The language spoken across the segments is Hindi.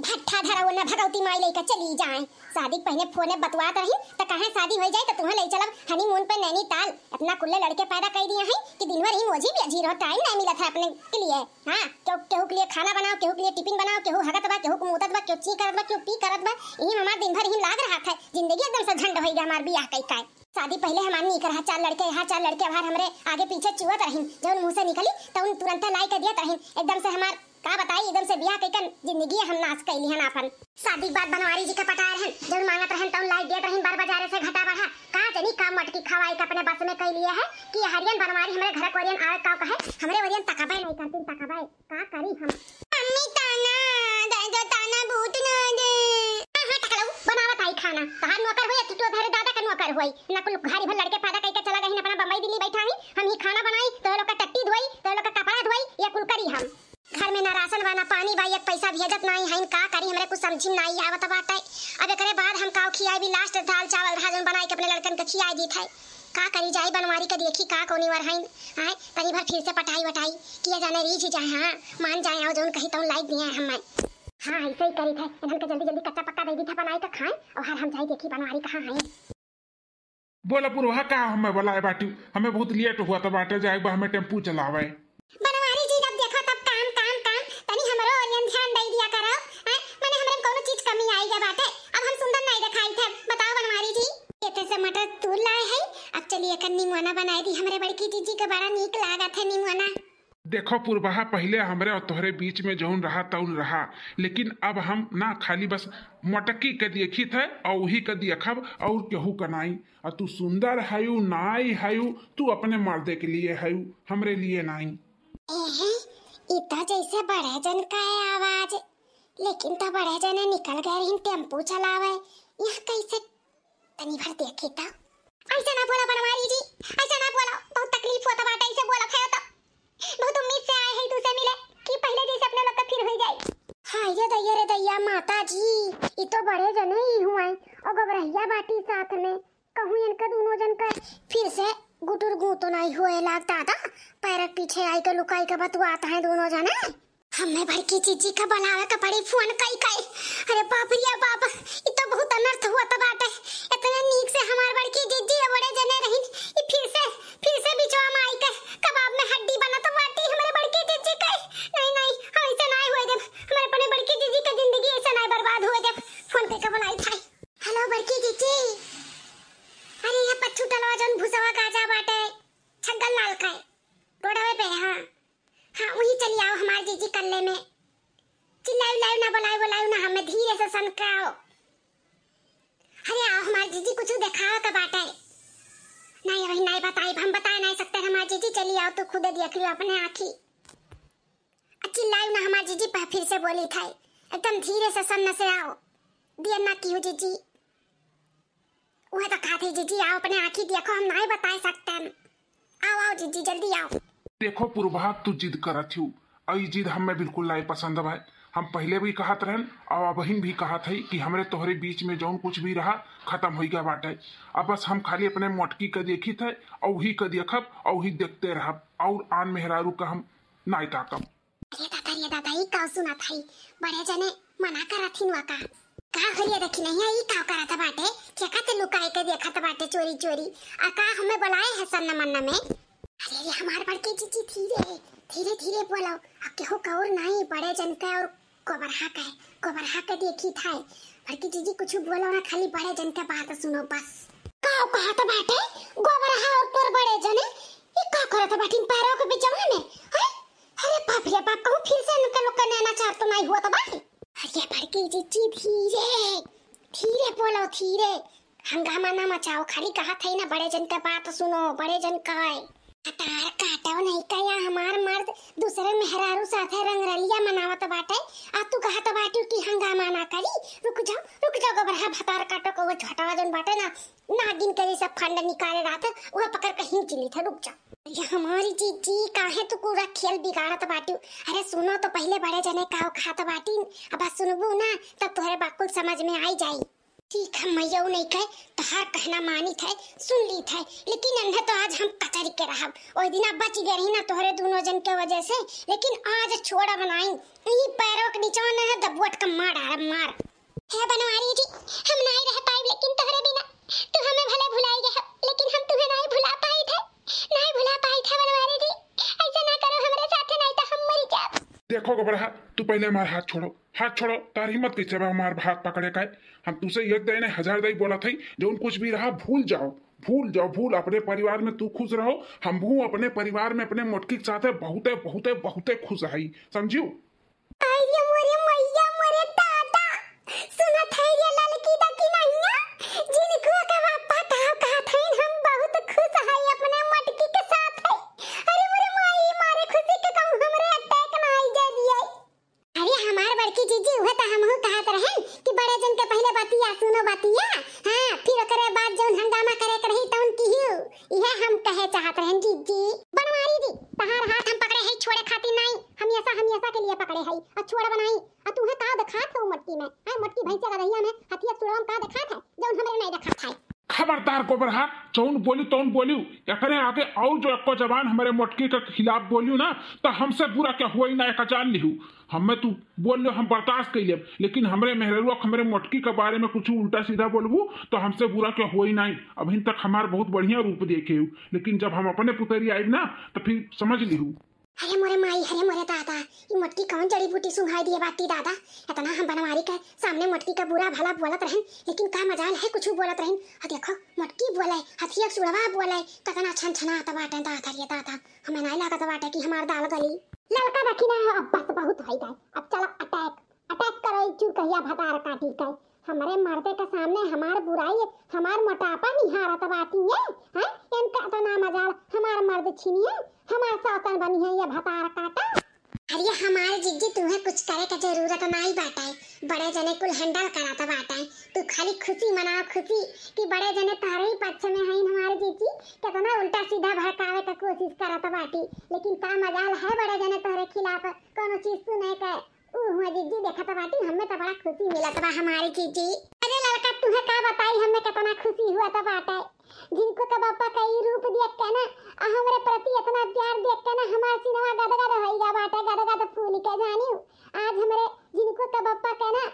भट्ठा धरा ना भगवती माई लेकर चली जाए शादी पहले फोने बतवात रही तो कहे शादी हो जाए तो तुम्हें ले चलब हनीमून पे ताल अपना कुल्ले लड़के पैदा कर दिया है कि दिन भर ही मोजी भी अजीर हो टाइम नहीं मिला था अपने के लिए हाँ क्यों केहू के लिए खाना बनाओ केहू के लिए टिफिन बनाओ केहू हगत बा केहू मोतत बा क्यों ची करत बा क्यों पी करत बा यही हमारा दिन भर ही लाग रहा था जिंदगी एकदम से झंड हो गया हमारे बिया कई का शादी पहले हमारे नहीं करा हाँ, चार लड़के यहाँ चार लड़के बाहर हमारे आगे पीछे चुहत रही जब मुँह से निकली तो उन तुरंत लाई कर दिया रही एकदम से हमारे का बताई एकदम से बिया कैकन जिंदगी हम नाश कैली हन अपन शादी के बाद बनवारी जी का पटार हन जब मांगत रहन तौन लाइट देत रहन बार बाजार से घटा बढ़ा का जनी का मटकी खवाई का अपने बस में कई लिए है कि हरियन बनवारी हमरे घर कोरियन आवे का कहे हमरे वरियन तकाबे नहीं करती तकाबे का करी हम मम्मी ताना दादा ताना भूत ना दे हां हाँ, टकलो बनावत आई खाना तहार नौकर होई कि तो घर दादा का नौकर होई ना कुल घर भर लड़के फायदा कह के चला गई अपना बंबई दिल्ली बैठा ही हम ही खाना बनाई तो लोग का टट्टी धोई तो लोग का कपड़ा धोई ये कुल करी हम घर में ना राशन बा ना पानी बा एक पैसा भेजत नहीं है का करी हमरे कुछ समझ में नहीं आवत बाटे अब एकरे बाद हम का खियाए भी लास्ट दाल चावल भाजन बनाई के अपने लड़कन के खियाए दी है का करी जाई बनवारी के देखी का कोनी वर हैं हाय तनी भर फिर से पटाई वटाई किया जाने रीझ जाए हां मान जाए और जोन कहीं तो लाइक दिए हम मैं हां हाँ, ऐसे ही करी थे इन्हन के जल्दी जल्दी कच्चा पक्का दे दी था बनाई के तो खाए और हर हम जाई देखी बनवारी कहां है बोला पूर्वा का हमें बुलाए बाटी हमें बहुत लेट हुआ था तो बाटे जाए बा हमें टेम्पू चलावे कन निमोना बनाई थी हमरे बड़की जीजी के बड़ा निक लागत है निमोना देखो पूर्वाहा पहले हमारे और तोहरे बीच में जौन रहा तौन रहा लेकिन अब हम ना खाली बस मटकी के देखी थे और वही के देखब और केहू कनाई और तू सुंदर हयु नाई हयु तू अपने मर्दे के लिए हयु हमरे लिए नाई इतना जैसे बड़े जन का है आवाज लेकिन तो बड़े जन निकल गए टेम्पू चलावे यह कैसे तनी भर देखी था ऐसा ना बोला बनवारी जी ऐसा ना बोला बहुत तकलीफ होता तो बाटा ऐसे बोला खाया तो बहुत उम्मीद से आए हैं तुझसे मिले कि पहले जैसे अपने लोग का फिर हो जाए हाय रे दैया रे दैया माता जी ई तो बड़े जने ही हुआ और गबरहिया बाटी साथ में कहूं इनका दोनों जन का फिर से गुटुर गू तो नहीं हुए लाग दादा पैरक पीछे आई के लुकाई के बतवाता है दोनों जने हमने भड़की चीची का बनावे का बड़ी फोन कई कई अरे बाप रे बाप ई तो बहुत अनर्थ हुआ तो बाटे इतने नीक से हमार बड़ की जिज्जी बड़े जने रहिन फिर से फिर से बिचवा माई के कबाब में हड्डी बना तो बाटी हमरे जीजी चली आओ तो खुद देख लो अपने आखी अच्छी लाइव ना हमारे जीजी पर फिर से बोली था एकदम धीरे से सन्न से आओ दिया ना की जीजी वह तो कहा थे जीजी आओ अपने आंखी देखो हम नहीं बता सकते हैं आओ आओ जीजी जल्दी आओ देखो पूर्वा तू जिद करत हूँ और जिद हमें बिल्कुल नहीं पसंद भाई हम पहले भी कहा रहन और अबहिन भी कहा था कि हमारे तोहरे बीच में जौन कुछ भी रहा खत्म हो गया बाटे अब बस हम खाली अपने मोटकी का देखी थे और ही का देखब और ही देखते रह और आन मेहरारू का हम नाई का हरिया नहीं आई का बाटे क्या के बाटे चोरी चोरी आ का हमें बुलाए है मन्ना में अरे हमार धीरे धीरे धीरे बोलो अब केहू नहीं बड़े जन का और कोबर हाक है कोबर हाक दिए की थाए जीजी कुछ बोलो ना खाली बड़े जन के बात सुनो बस काव कहा तो बाटे गोबर और पर बड़े जने ये का करत बाटिन पैरों के बीच में है अरे बाप रे बाप कहूं फिर से इनके लोग का नैना चार तो नहीं हुआ तो बाकी अरे बड़की जीजी धीरे धीरे बोलो धीरे हंगामा ना मचाओ खाली कहा था ना बड़े जन का बात सुनो बड़े जन का है हटार काटो नहीं कया तो हमार मर्द दूसरे मेहरारू साथे रंगरलिया मनावत बाटे आ तू कहत बाटू कि हंगामा ना करी रुक जाओ रुक जाओ गोबरहा भतार काटो को वो झटवा बाटे ना नागिन करी सब फंड निकाले रात वह पकड़ के हिंच ली था रुक जाओ ये हमारी जी जी काहे तू पूरा खेल बिगाड़त बाटू अरे सुनो तो पहले बड़े जने काव खात बाटी अब सुनबू ना तब तोहरे बाकुल समझ में आई जाई ठीक है मैया नहीं कहे तहार कहना मानी थे सुन ली थे लेकिन अन्हे तो आज हम कचरी के रहा रहब दिन आप बच गए रही ना तोहरे दोनों जन के वजह से लेकिन आज छोड़ा बनाई ई पैरों के नीचे न है दबुअट का मार आ मार है बनवारी जी हम नहीं रह पाए लेकिन तोहरे बिना तो हमें भले भुलाई गए लेकिन हम तुम्हें नहीं भुला पाए थे नहीं भुला पाए थे बनवारी जी ऐसा ना करो हमारे साथ नहीं तो हम मर जाब देखो गोबरा तू पहले मार हाथ छोड़ो हाथ छोड़ो तार हिम्मत कैसे अब हमारे हाथ पकड़े का हम तुमसे एक दई हजार दई बोला था जो उन कुछ भी रहा भूल जाओ भूल जाओ भूल अपने परिवार में तू खुश रहो हम भू अपने परिवार में अपने मोटकी के साथ बहुते बहुते बहुते खुश रही समझियो है चाहत रहन जी जी बनवारी जी तहार हाथ हम पकड़े हैं छोड़े खाती नहीं हम ऐसा हम ऐसा के लिए पकड़े हैं और छोड़ बनाई और तू है का दिखात हो मटकी में हां मटकी भैंसे का रहिया में हथिया सुरम का दिखात है जौन हमरे नहीं दिखात है खबरदार कोबर हा चौन बोली तौन बोली एकरे आगे और जो एको जवान हमारे मटकी के खिलाफ बोलियो ना तो हमसे बुरा क्या हुई ना एक जान लियो हमें तो बोल लो हम बर्दाश्त कर ले लेकिन हमारे मेहरलुआ हमारे मोटकी के बारे में कुछ उल्टा सीधा बोलबू तो हमसे बुरा क्या हो ही नहीं अभी तक हमार बहुत बढ़िया रूप देखे हु लेकिन जब हम अपने पुतरी आये ना तो फिर समझ ली हूँ अरे मोरे माई अरे मोरे दादा ये मटकी कौन जड़ी बूटी सुंघाई दिए बाती दादा इतना हम बनवारी के सामने मटकी का बुरा भला बोलत रहन लेकिन का मजाल है कुछ बोलत रहन और देखो मटकी बोले हथिया सुड़वा बोले कितना तो छन छना आता बाटे दादा ये दादा हमें नहीं लागत बाटे कि हमार दाल गली लड़का रखी ना अब बस बहुत है गाइस अब चलो अटैक अटैक करो चूर कहिया भतार काटी का हमारे मर्दे के सामने हमार बुराई है हमार मोटापा निहारत तो बाटी है हैं इनका तो नाम अजाल हमार मर्द छीनिए हमार सौतन बनी है ये भतार काटा अरे हमारे जिज्जी तुम्हें कुछ करे का जरूरत नहीं बाटा है बड़े जने कुल हैंडल कराता है तू खाली खुशी मनाओ खुशी कि बड़े जने तारे ही पक्ष में हैं हमारे जिज्जी कितना तो उल्टा सीधा भड़कावे का कोशिश कराता बाटी लेकिन का मजाल है बड़े जने तारे खिलाफ कोनो चीज सुने का ऊ हुआ जिज्जी देखा तो बाटी हमें तो बड़ा खुशी मिला तो हमारी जिज्जी लड़का तुहे का बताई हमने कितना खुशी हुआ था तो बाटे जिनको का तो बापा का ई रूप देख के ना आ हमरे प्रति इतना प्यार देख के ना हमार सिनेमा गदगद गद होई गया बाटे गदगद फूल के जानी आज हमरे जिनको का तो बापा का ना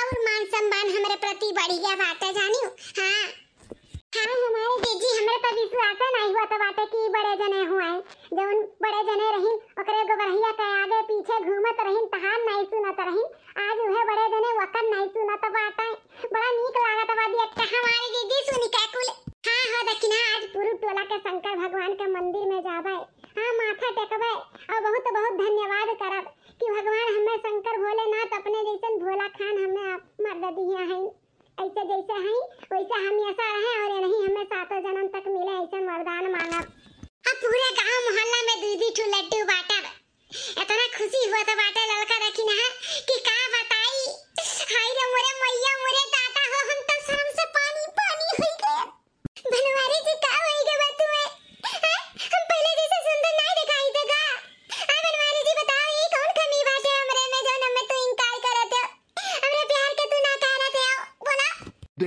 और मान सम्मान हमरे प्रति बढ़ गया बाटे जानी हां हां हमारे जीजी हमरे पर विश्वास नहीं हुआ था बाटे की बड़े जने हुए जवन बड़े जने रहिन ओकरे गोबरहिया के आगे पीछे घूमत रहिन तहान नहीं सुनत रहिन आज वह बड़े जने वकन नहीं सुनत बाटे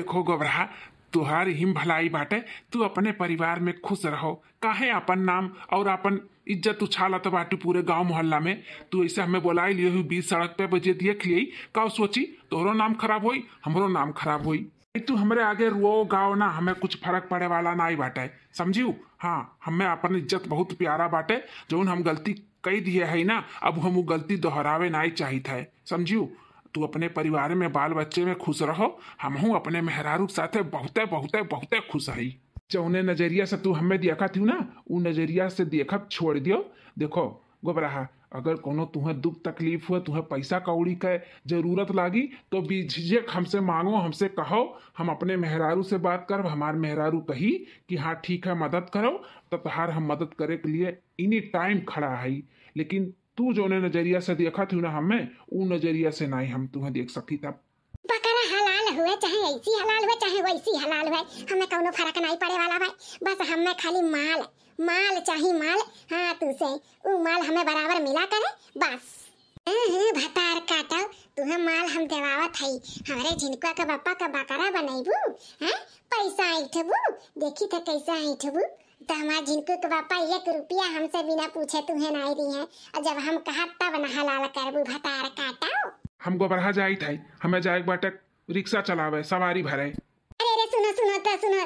देखो गोबरा तुहार हिम भलाई बाटे तू अपने परिवार में खुश रहो काहे अपन नाम और अपन इज्जत उछालत बाटू पूरे गांव मोहल्ला में तू ऐसे हमें बोला लियो हूँ बीच सड़क पे बजे देख लिये का सोची तोहरो नाम खराब हुई हमरो नाम खराब हुई तू हमारे आगे रुओ गाओ ना हमें कुछ फर्क पड़े वाला ना ही बाटे समझियो हाँ हमें अपन इज्जत बहुत प्यारा बाटे जो हम गलती कई दिए है ना अब हम वो गलती दोहरावे ना ही चाहिए समझियो तू अपने परिवार में बाल बच्चे में खुश रहो हमहू अपने मेहरारू साथे बहुते बहुते बहुते खुश हई जौने अच्छा, नजरिया से तू हमें देखा थी ना उ नजरिया से देखब छोड़ दियो देखो गोबराहा अगर कोनो तुम्हें दुख तकलीफ हुआ तुम्हें पैसा कौड़ी का जरूरत लागी तो बेझिझक हमसे मांगो हमसे कहो हम अपने मेहरारू से बात कर हमारे मेहरारू कही कि हाँ ठीक है मदद करो तो तुहार हम मदद करे के लिए इनी टाइम खड़ा है लेकिन तू जो जोने नजरिया से देखा थी ना हमें उ नजरिया से ना ही हम तुम्हें देख सकती तब बकरा हलाल हुए चाहे ऐसी हलाल हुए चाहे वैसी हलाल हुए हमें कौनो फर्क नहीं पड़े वाला भाई बस हमें खाली माल माल चाहे माल हाँ तुसे वो माल हमें बराबर मिला करे बस हाँ, हाँ, भतार काटा तुम्हें माल हम देवावत है हमारे झिनकुआ का बापा का बकरा बनैबू हैं हाँ, पैसा ऐठबू देखी तो कैसा ऐठबू तमा के पापा तो एक रुपया हमसे बिना पूछे तू है नाई दी है और जब हम कहा तब नहा लाल करबू भतार काटाओ हम गोबरहा जाई थाई हमें जाए बटक रिक्शा चलावे सवारी भरे अरे अरे सुनो सुनो तो सुनो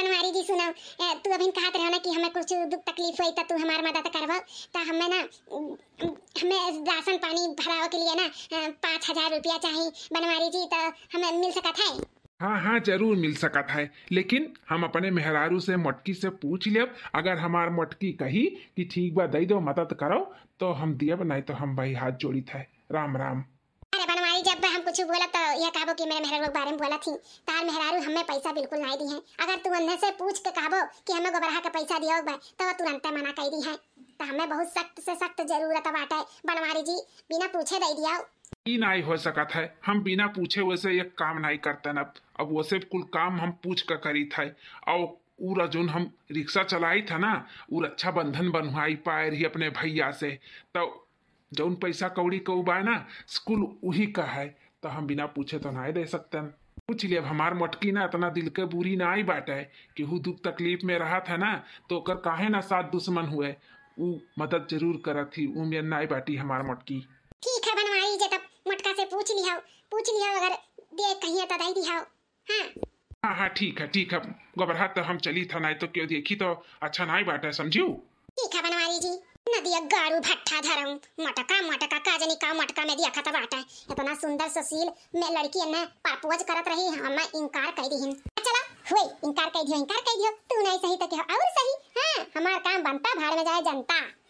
बनवारी जी सुनो तू अभी कहत रहो ना कि हमें कुछ दुख तकलीफ हुई तो तू हमार मदद करवा तो हमें ना हमें राशन पानी भरावे के लिए ना पाँच हजार रुपया चाहिए बनवारी जी तो हमें मिल सकता है हाँ हाँ जरूर मिल सकत है लेकिन हम अपने मेहरारू से मटकी से पूछ लेब अगर हमार मटकी कही कि ठीक बा दई दो मदद करो तो हम दिए नहीं तो हम भाई हाथ जोड़ी था राम राम अरे बनवारी जब हम कुछ बोला तो यह कहबो कि मेरे मेहरारू के बारे में बोला थी तार मेहरारू हमें पैसा बिल्कुल नहीं दी है अगर तू अन्ने से पूछ के कहबो कि हमें गोबरहा का पैसा दियो बा तो तुरंत मना कर दी है तो हमें बहुत सख्त से सख्त जरूरत बाटे बनवारी जी बिना पूछे दे दिया ई नाई हो सकत है हम बिना पूछे वैसे एक काम नहीं करते न अब वैसे कुल काम हम पूछ कर करी था और पूरा जोन हम रिक्शा चलाई था ना वो रक्षा अच्छा रक्षाबंधन बनवाई पाए रही अपने भैया से तो जौन पैसा कौड़ी को उबाए ना स्कूल वही का है तो हम बिना पूछे तो नहीं दे सकते हैं पूछ लिए अब हमार मटकी ना इतना दिल के बुरी ना आई बाटे कि वो दुख तकलीफ में रहा था ना तो कर काहे ना साथ दुश्मन हुए वो मदद जरूर करा थी वो में ना आई बाटी हमार मटकी ठीक है बनवा लीजिए तब मटका से पूछ लिया पूछ लिया अगर देख कहीं तो दई दिहाओ हाँ हाँ हाँ ठीक है ठीक है गोबरहा तो हम चली था नहीं तो क्यों देखी तो अच्छा नहीं बात है समझियो ठीक है बनवा लीजिए नदिया गारू भट्टा धरम मटका मटका काजनी का मटका में दिया खाता बाटा इतना सुंदर सुशील मैं लड़की ना पापुआज करत रही हम हाँ, मैं इनकार कर दी दीहिन हाँ, चला हुए इनकार कर दियो इनकार कर दियो तू नहीं सही तो क्या और सही हाँ हमारा काम बनता भाड़ में जाए जनता